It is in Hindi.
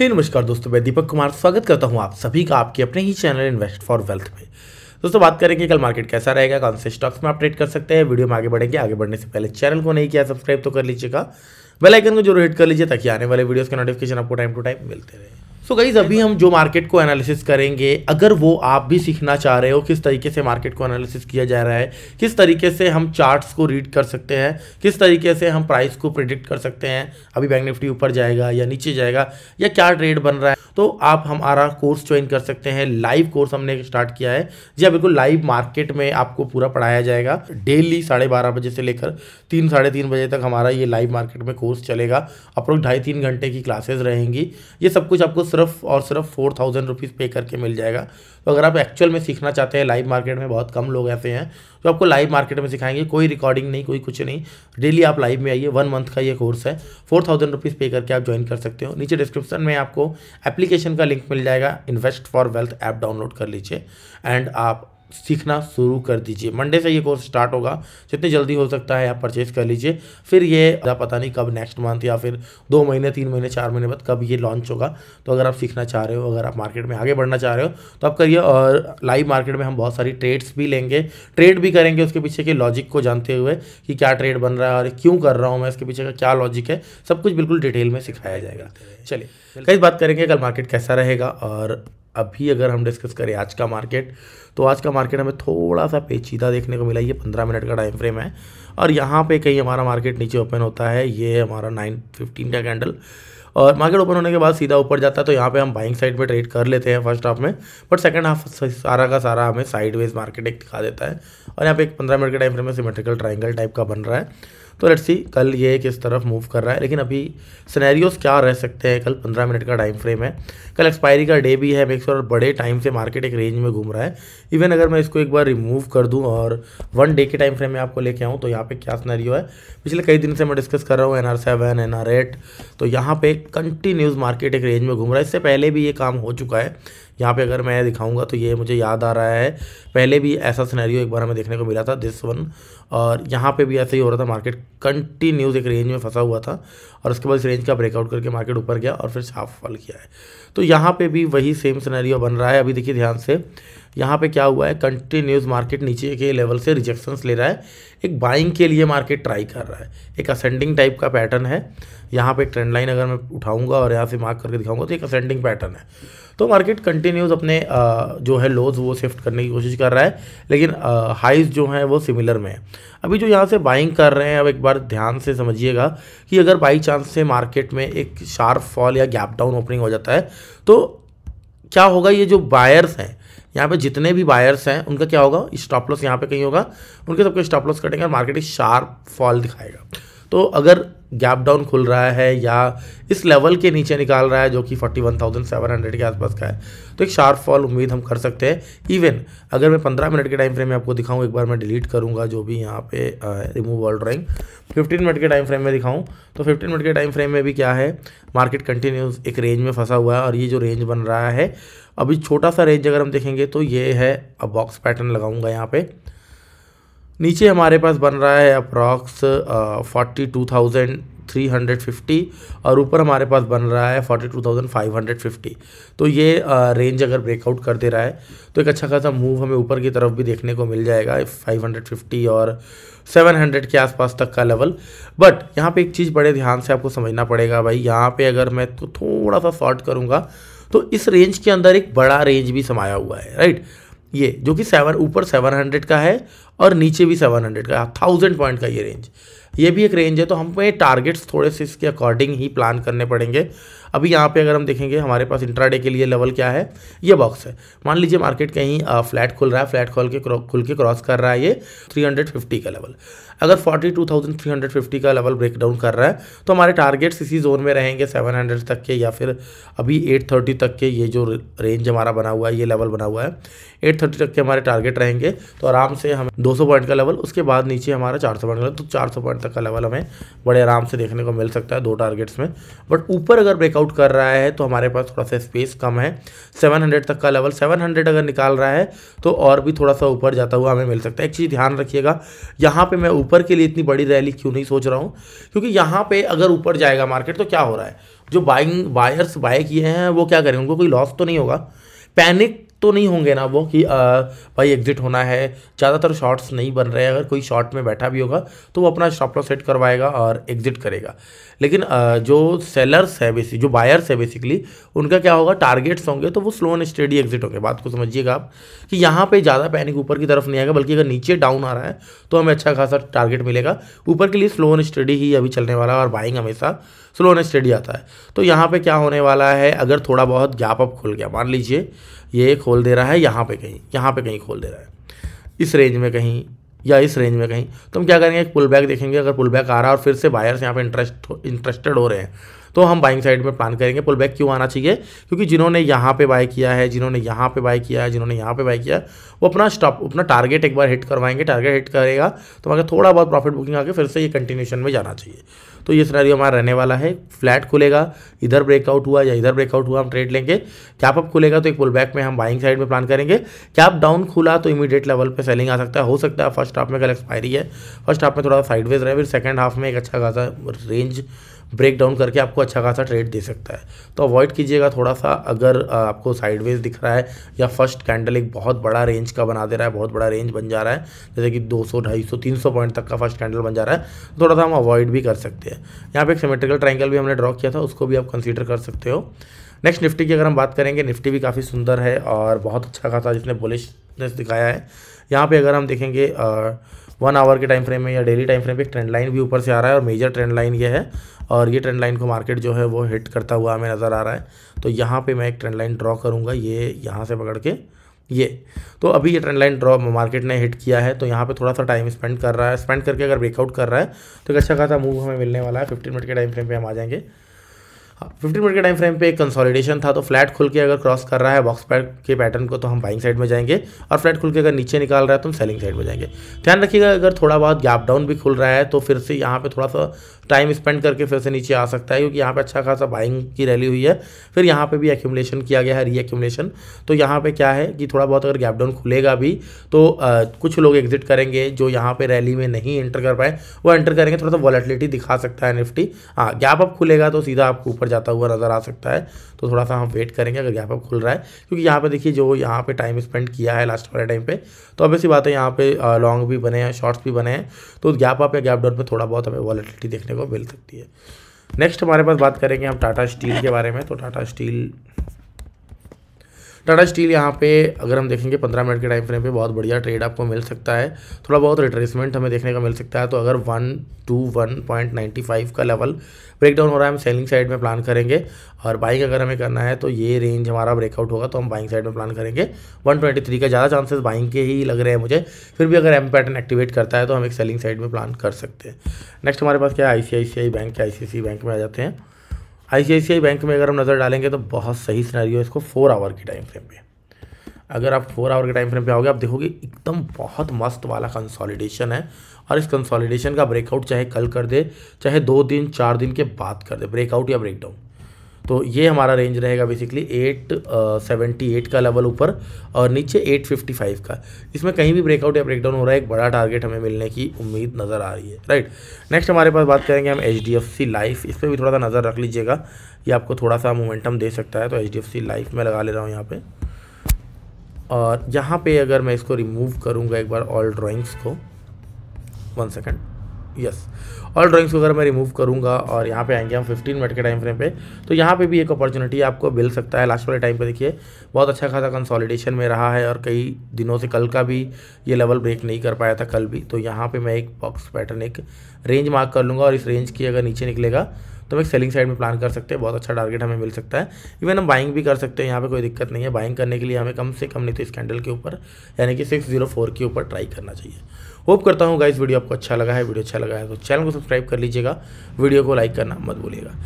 हे नमस्कार दोस्तों मैं दीपक कुमार स्वागत करता हूं आप सभी का आपके अपने ही चैनल इन्वेस्ट फॉर वेल्थ में दोस्तों बात करेंगे कल मार्केट कैसा रहेगा कौन से स्टॉक्स में अपडेट कर सकते हैं वीडियो में आगे बढ़ेंगे आगे बढ़ने से पहले चैनल को नहीं किया सब्सक्राइब तो कर लीजिएगा बेलाइकन को जरूर हिट कर लीजिए ताकि आने वाले वीडियोज के नोटिफिकेशन आपको टाइम टू टाइम मिलते रहे सो so गईज अभी हम जो मार्केट को एनालिसिस करेंगे अगर वो आप भी सीखना चाह रहे हो किस तरीके से मार्केट को एनालिसिस किया जा रहा है किस तरीके से हम चार्ट्स को रीड कर सकते हैं किस तरीके से हम प्राइस को प्रिडिक्ट कर सकते हैं अभी बैंक निफ्टी ऊपर जाएगा या नीचे जाएगा या क्या ट्रेड बन रहा है तो आप हमारा कोर्स ज्वाइन कर सकते हैं लाइव कोर्स हमने स्टार्ट किया है जी हाँ, बिल्कुल लाइव मार्केट में आपको पूरा पढ़ाया जाएगा डेली साढ़े बारह बजे से लेकर तीन साढ़े तीन बजे तक हमारा ये लाइव मार्केट में कोर्स चलेगा अप्रोक्स ढाई तीन घंटे की क्लासेज रहेंगी ये सब कुछ आपको सिर्फ और सिर्फ फोर थाउजेंड रुपीज़ पे करके मिल जाएगा तो अगर आप एक्चुअल में सीखना चाहते हैं लाइव मार्केट में बहुत कम लोग ऐसे हैं जो आपको लाइव मार्केट में सिखाएंगे कोई रिकॉर्डिंग नहीं कोई कुछ नहीं डेली आप लाइव में आइए वन मंथ का ये कोर्स है फोर थाउजेंड रुपीज़ पे करके आप ज्वाइन कर सकते हो नीचे डिस्क्रिप्शन में आपको एप्लीकेशन का लिंक मिल जाएगा invest for wealth app download कर लीजिए एंड आप सीखना शुरू कर दीजिए मंडे से ये कोर्स स्टार्ट होगा जितनी जल्दी हो सकता है आप परचेज कर लीजिए फिर ये पता नहीं कब नेक्स्ट मंथ या फिर दो महीने तीन महीने चार महीने बाद कब ये लॉन्च होगा तो अगर आप सीखना चाह रहे हो अगर आप मार्केट में आगे बढ़ना चाह रहे हो तो आप करिए और लाइव मार्केट में हम बहुत सारी ट्रेड्स भी लेंगे ट्रेड भी करेंगे उसके पीछे के लॉजिक को जानते हुए कि क्या ट्रेड बन रहा है और क्यों कर रहा हूँ मैं इसके पीछे का क्या लॉजिक है सब कुछ बिल्कुल डिटेल में सिखाया जाएगा चलिए कई बात करेंगे कल मार्केट कैसा रहेगा और अभी अगर हम डिस्कस करें आज का मार्केट तो आज का मार्केट हमें थोड़ा सा पेचीदा देखने को मिला ये पंद्रह मिनट का टाइम फ्रेम है और यहाँ पे कहीं हमारा मार्केट नीचे ओपन होता है ये हमारा नाइन फिफ्टीन का कैंडल और मार्केट ओपन होने के बाद सीधा ऊपर जाता है तो यहाँ पे हम बाइंग साइड में ट्रेड कर लेते हैं फर्स्ट हाफ में बट सेकंड हाफ सारा का सारा हमें साइडवेज मार्केट एक दिखा देता है और यहाँ पे एक पंद्रह मिनट के टाइम फ्रेम में सिमेट्रिकल ट्राइंगल टाइप का बन रहा है तो लेट्स सी कल ये किस तरफ मूव कर रहा है लेकिन अभी सिनेरियोस क्या रह सकते हैं कल पंद्रह मिनट का टाइम फ्रेम है कल एक्सपायरी का डे भी है मेक श्योर बड़े टाइम से मार्केट एक रेंज में घूम रहा है इवन अगर मैं इसको एक बार रिमूव कर दूँ और वन डे के टाइम फ्रेम में आपको लेके आऊँ तो यहाँ पर क्या सिनेरियो है पिछले कई दिन से मैं डिस्कस कर रहा हूँ N R seven N R eight तो यहाँ पर कंटिन्यूस मार्केट एक रेंज में घूम रहा है इससे पहले भी ये काम हो चुका है यहाँ पे अगर मैं दिखाऊंगा तो ये मुझे याद आ रहा है पहले भी ऐसा सिनेरियो एक बार हमें देखने को मिला था दिस वन और यहाँ पे भी ऐसा ही हो रहा था मार्केट कंटिन्यूज एक रेंज में फंसा हुआ था और उसके बाद इस रेंज का ब्रेकआउट करके मार्केट ऊपर गया और फिर साफ फॉल किया है तो यहाँ पे भी वही सेम सिनेरियो बन रहा है अभी देखिए ध्यान से यहाँ पे क्या हुआ है कंटिन्यूस मार्केट नीचे के लेवल से रिजेक्शंस ले रहा है एक बाइंग के लिए मार्केट ट्राई कर रहा है एक असेंडिंग टाइप का पैटर्न है यहाँ पे ट्रेंड लाइन अगर मैं उठाऊंगा और यहाँ से मार्क करके दिखाऊंगा तो एक असेंडिंग पैटर्न है तो मार्केट कंटिन्यूस अपने जो है लोज वो शिफ्ट करने की कोशिश कर रहा है लेकिन हाइज जो हैं वो सिमिलर में है अभी जो यहाँ से बाइंग कर रहे हैं अब एक बार ध्यान से समझिएगा कि अगर बाई चांस से मार्केट में एक शार्प फॉल या गैप डाउन ओपनिंग हो जाता है तो क्या होगा ये जो बायर्स हैं यहाँ पे जितने भी बायर्स हैं उनका क्या होगा स्टॉप लॉस यहाँ पे कहीं होगा उनके सबके स्टॉप लॉस कटेंगे और मार्केट शार्प फॉल दिखाएगा तो अगर गैप डाउन खुल रहा है या इस लेवल के नीचे निकाल रहा है जो कि 41,700 के आसपास का है तो एक शार्प फॉल उम्मीद हम कर सकते हैं इवन अगर मैं 15 मिनट के टाइम फ्रेम में आपको दिखाऊं एक बार मैं डिलीट करूंगा जो भी यहाँ पे रिमूव ऑल ड्राइंग 15 मिनट के टाइम फ्रेम में दिखाऊं तो 15 मिनट के टाइम फ्रेम में भी क्या है मार्केट कंटिन्यूस एक रेंज में फंसा हुआ है और ये जो रेंज बन रहा है अभी छोटा सा रेंज अगर हम देखेंगे तो ये है अब बॉक्स पैटर्न लगाऊंगा यहाँ पे नीचे हमारे पास बन रहा है approx forty two thousand three hundred fifty और ऊपर हमारे पास बन रहा है forty two thousand five hundred fifty तो ये आ, रेंज अगर ब्रेकआउट कर दे रहा है तो एक अच्छा खासा मूव हमें ऊपर की तरफ भी देखने को मिल जाएगा फाइव हंड्रेड फिफ्टी और सेवन हंड्रेड के आसपास तक का लेवल बट यहाँ पे एक चीज़ बड़े ध्यान से आपको समझना पड़ेगा भाई यहाँ पे अगर मैं तो थोड़ा सा शॉर्ट करूँगा तो इस रेंज के अंदर एक बड़ा रेंज भी समाया हुआ है राइट ये जो कि सेवन ऊपर सेवन हंड्रेड का है और नीचे भी सेवन हंड्रेड का थाउजेंड पॉइंट का ये रेंज ये भी एक रेंज है तो हमें टारगेट्स थोड़े से इसके अकॉर्डिंग ही प्लान करने पड़ेंगे अभी यहाँ पे अगर हम देखेंगे हमारे पास इंट्राडे के लिए लेवल क्या है ये बॉक्स है मान लीजिए मार्केट कहीं फ्लैट खुल रहा है फ्लैट खोल के खुल के क्रॉस कर रहा है ये 350 का लेवल अगर 42,350 का लेवल ब्रेकडाउन कर रहा है तो हमारे टारगेट्स इसी जोन में रहेंगे 700 तक के या फिर अभी 830 तक के ये जो रेंज हमारा बना हुआ है ये लेवल बना हुआ है 830 तक के हमारे टारगेट रहेंगे तो आराम से हम 200 पॉइंट का लेवल उसके बाद नीचे हमारा 400 पॉइंट का लेवल तो 400 पॉइंट तक का लेवल हमें बड़े आराम से देखने को मिल सकता है दो टारगेट्स में बट ऊपर अगर ब्रेकआउट ब्रेकआउट कर रहा है तो हमारे पास थोड़ा सा स्पेस कम है 700 तक का लेवल 700 अगर निकाल रहा है तो और भी थोड़ा सा ऊपर जाता हुआ हमें मिल सकता है एक चीज़ ध्यान रखिएगा यहाँ पर मैं ऊपर के लिए इतनी बड़ी रैली क्यों नहीं सोच रहा हूँ क्योंकि यहाँ पर अगर ऊपर जाएगा मार्केट तो क्या हो रहा है जो बाइंग बायर्स बाय किए हैं वो क्या करेंगे उनको कोई लॉस तो नहीं होगा पैनिक तो नहीं होंगे ना वो कि आ, भाई एग्जिट होना है ज़्यादातर शॉर्ट्स नहीं बन रहे अगर कोई शॉर्ट में बैठा भी होगा तो वो अपना स्टॉप लॉस सेट करवाएगा और एग्जिट करेगा लेकिन आ, जो सेलर्स है बेसिक जो बायर्स है बेसिकली उनका क्या होगा टारगेट्स होंगे तो वो स्लो एंड स्टडी एग्जिट होंगे बात को समझिएगा आप कि यहाँ पर ज़्यादा पैनिक ऊपर की तरफ नहीं आएगा बल्कि अगर नीचे डाउन आ रहा है तो हमें अच्छा खासा टारगेट मिलेगा ऊपर के लिए स्लो एंड स्टडी ही अभी चलने वाला है और बाइंग हमेशा एंड स्टडी आता है तो यहाँ पे क्या होने वाला है अगर थोड़ा बहुत गैप अप खुल गया मान लीजिए ये खोल दे रहा है यहाँ पे कहीं यहाँ पे कहीं खोल दे रहा है इस रेंज में कहीं या इस रेंज में कहीं तो हम क्या करेंगे एक पुल बैक देखेंगे अगर पुल बैक आ रहा है और फिर से बायर्स यहाँ पे इंटरेस्ट इंटरेस्टेड हो रहे हैं तो हम बाइंग साइड में प्लान करेंगे पुल बैक क्यों आना चाहिए क्योंकि जिन्होंने यहाँ पे बाय किया है जिन्होंने यहाँ पे बाय किया है जिन्होंने यहाँ पे बाय किया वो अपना स्टॉप अपना टारगेट एक बार हिट करवाएंगे टारगेट हिट करेगा तो अगर थोड़ा बहुत प्रॉफिट बुकिंग आके फिर से ये कंटिन्यूशन में जाना चाहिए तो ये सिनारियो हमारा रहने वाला है फ्लैट खुलेगा इधर ब्रेकआउट हुआ या इधर ब्रेकआउट हुआ हम ट्रेड लेंगे कैप अप खुलेगा तो एक पुल बैक में हम बाइंग साइड में प्लान करेंगे कैप डाउन खुला तो इमीडिएट लेवल पर सेलिंग आ सकता है हो सकता है फर्स्ट हाफ में कल एक्सपायरी है फर्स्ट हाफ में थोड़ा साइडवेज रहे फिर सेकंड हाफ में एक अच्छा खासा रेंज ब्रेक डाउन करके आपको अच्छा खासा ट्रेड दे सकता है तो अवॉइड कीजिएगा थोड़ा सा अगर आपको साइडवेज दिख रहा है या फर्स्ट कैंडल एक बहुत बड़ा रेंज का बना दे रहा है बहुत बड़ा रेंज बन जा रहा है जैसे कि 200 250 300 पॉइंट तक का फर्स्ट कैंडल बन जा रहा है थोड़ा सा हम अवॉइड भी कर सकते हैं यहाँ पर एक सीमेट्रिकल ट्राइंगल भी हमने ड्रॉ किया था उसको भी आप कंसिडर कर सकते हो नेक्स्ट निफ्टी की अगर हम बात करेंगे निफ्टी भी काफ़ी सुंदर है और बहुत अच्छा खासा जिसने बुलिशनेस दिखाया है यहाँ पर अगर हम देखेंगे वन आवर के टाइम फ्रेम में या डेली टाइम फ्रेम पे एक ट्रेंड लाइन भी ऊपर से आ रहा है और मेजर ट्रेंड लाइन ये है और ये ट्रेंड लाइन को मार्केट जो है वो हिट करता हुआ हमें नज़र आ रहा है तो यहाँ पर मैं एक ट्रेंड लाइन ड्रॉ करूँगा ये यहाँ से पकड़ के ये तो अभी ये ट्रेंड लाइन ड्रॉ मार्केट ने हिट किया है तो यहाँ पे थोड़ा सा टाइम स्पेंड कर रहा है स्पेंड करके अगर ब्रेकआउट कर रहा है तो एक अच्छा खासा मूव हमें मिलने वाला है फिफ्टीन मिनट के टाइम फ्रेम पे हम आ जाएंगे फिफ्टीन मिनट के टाइम फ्रेम पे एक कंसोलिडेशन था तो फ्लैट खुल के अगर क्रॉस कर रहा है बॉक्स पैड के पैटर्न को तो हम बाइंग साइड में जाएंगे और फ्लैट खुल के अगर नीचे निकाल रहा है तो हम सेलिंग साइड में जाएंगे ध्यान रखिएगा अगर थोड़ा बहुत गैप डाउन भी खुल रहा है तो फिर से यहाँ पे थोड़ा सा टाइम स्पेंड करके फिर से नीचे आ सकता है क्योंकि यहाँ पे अच्छा खासा बाइंग की रैली हुई है फिर यहाँ पे भी एक्यूमुलेशन किया गया है री एक्यूमुलेशन तो यहाँ पे क्या है कि थोड़ा बहुत अगर गैप डाउन खुलेगा भी तो आ, कुछ लोग एग्जिट करेंगे जो यहाँ पे रैली में नहीं एंटर कर पाए वो एंटर करेंगे थोड़ा सा वॉलेटिलिटी दिखा सकता है निफ्टी हाँ गैप अप खुलेगा तो सीधा आपको ऊपर जाता हुआ नज़र आ सकता है तो थोड़ा सा हम वेट करेंगे अगर यहाँ पर खुल रहा है क्योंकि यहाँ पे देखिए जो यहाँ पे टाइम स्पेंड किया है लास्ट वाले टाइम पे तो अब ऐसी बात है यहाँ पे लॉन्ग भी बने हैं शॉर्ट्स भी बने हैं तो गैप अप या गैप डाउन पर थोड़ा बहुत हमें वॉलिटिलिटी देखने को मिल सकती है नेक्स्ट हमारे पास बात करेंगे हम टाटा स्टील के बारे में तो टाटा स्टील टाटा स्टील यहाँ पे अगर हम देखेंगे पंद्रह मिनट के टाइम फ्रेम पे बहुत बढ़िया ट्रेड आपको मिल सकता है थोड़ा बहुत रिट्रेसमेंट हमें देखने का मिल सकता है तो अगर one two one point ninety five का लेवल ब्रेकडाउन हो रहा है हम सेलिंग साइड में प्लान करेंगे और बाइंग अगर हमें करना है तो ये रेंज हमारा ब्रेकआउट होगा तो हम बाइंग साइड में प्लान करेंगे वन ट्वेंटी थ्री का ज़्यादा चांसेस बाइंग के ही लग रहे हैं मुझे फिर भी अगर एम पैटर्न एक्टिवेट करता है तो हम एक सेलिंग साइड में प्लान कर सकते हैं नेक्स्ट हमारे पास क्या है आई बैंक के आई बैंक में आ जाते हैं आई बैंक में अगर हम नज़र डालेंगे तो बहुत सही सिनारी है इसको फोर आवर के टाइम फ्रेम पे अगर आप फोर आवर के टाइम फ्रेम पे आओगे आप देखोगे एकदम बहुत मस्त वाला कंसोलिडेशन है और इस कंसोलिडेशन का ब्रेकआउट चाहे कल कर दे चाहे दो दिन चार दिन के बाद कर दे ब्रेकआउट या ब्रेकडाउन तो ये हमारा रेंज रहेगा बेसिकली एट सेवेंटी एट का लेवल ऊपर और नीचे एट फिफ्टी फाइव का इसमें कहीं भी ब्रेकआउट या ब्रेकडाउन हो रहा है एक बड़ा टारगेट हमें मिलने की उम्मीद नज़र आ रही है राइट नेक्स्ट हमारे पास बात करेंगे हम H D F C life इस पर भी थोड़ा सा नज़र रख लीजिएगा ये आपको थोड़ा सा मोमेंटम दे सकता है तो H D F C life में लगा ले रहा हूँ यहाँ पर और यहाँ पर अगर मैं इसको रिमूव करूँगा एक बार ऑल ड्राॅइंग्स को one second yes all drawings वगैरह मैं रिमूव करूंगा और यहाँ पे आएंगे हम 15 मिनट के टाइम फ्रेम पे तो यहाँ पे भी एक अपॉर्चुनिटी आपको मिल सकता है लास्ट वाले टाइम पे देखिए बहुत अच्छा खासा कंसोलिडेशन में रहा है और कई दिनों से कल का भी ये लेवल ब्रेक नहीं कर पाया था कल भी तो यहाँ पर मैं एक बॉक्स पैटर्न एक रेंज मार्क कर लूँगा और इस रेंज की अगर नीचे निकलेगा तो हम एक सेलिंग साइड में प्लान कर सकते हैं बहुत अच्छा टारगेट हमें मिल सकता है इवन हम बाइंग भी कर सकते हैं यहाँ पे कोई दिक्कत नहीं है बाइंग करने के लिए हमें कम से कम नहीं तो इस कैंडल के ऊपर यानी कि सिक्स जीरो फोर के ऊपर ट्राई करना चाहिए होप करता हूँ गाइस वीडियो आपको अच्छा लगा है वीडियो अच्छा लगा है तो चैनल को सब्सक्राइब कर लीजिएगा वीडियो को लाइक करना मत भूलिएगा